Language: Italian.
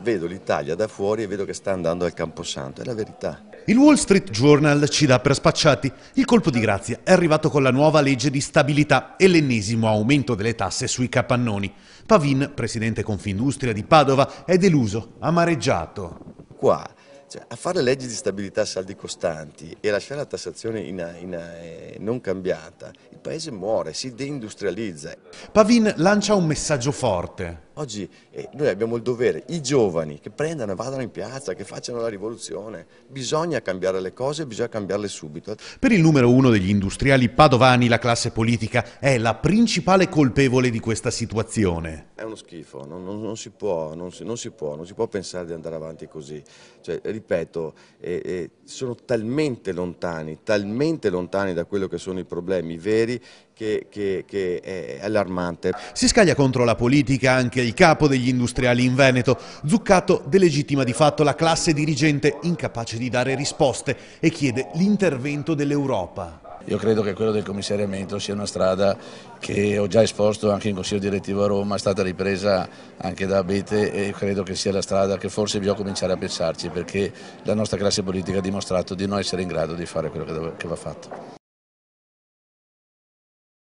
Vedo l'Italia da fuori e vedo che sta andando al Camposanto, è la verità. Il Wall Street Journal ci dà per spacciati. Il colpo di grazia è arrivato con la nuova legge di stabilità e l'ennesimo aumento delle tasse sui capannoni. Pavin, presidente Confindustria di Padova, è deluso, amareggiato. Qua cioè, a fare leggi di stabilità a saldi costanti e lasciare la tassazione in, in, eh, non cambiata, il paese muore, si deindustrializza. Pavin lancia un messaggio forte. Oggi eh, noi abbiamo il dovere, i giovani che prendano e vadano in piazza, che facciano la rivoluzione, bisogna cambiare le cose, bisogna cambiarle subito. Per il numero uno degli industriali padovani la classe politica è la principale colpevole di questa situazione. È uno schifo, non, non, non, si, può, non si, si, può, si, può, pensare di andare avanti così. Cioè, ripeto, eh, eh, sono talmente lontani, talmente lontani da quello che sono i problemi veri che, che, che, è allarmante. Si scaglia contro la politica anche il capo degli industriali in Veneto. Zuccato delegittima di fatto la classe dirigente incapace di dare risposte e chiede l'intervento dell'Europa. Io credo che quello del commissariamento sia una strada che ho già esposto anche in Consiglio Direttivo a Roma, è stata ripresa anche da Abete e credo che sia la strada che forse bisogna cominciare a pensarci perché la nostra classe politica ha dimostrato di non essere in grado di fare quello che va fatto.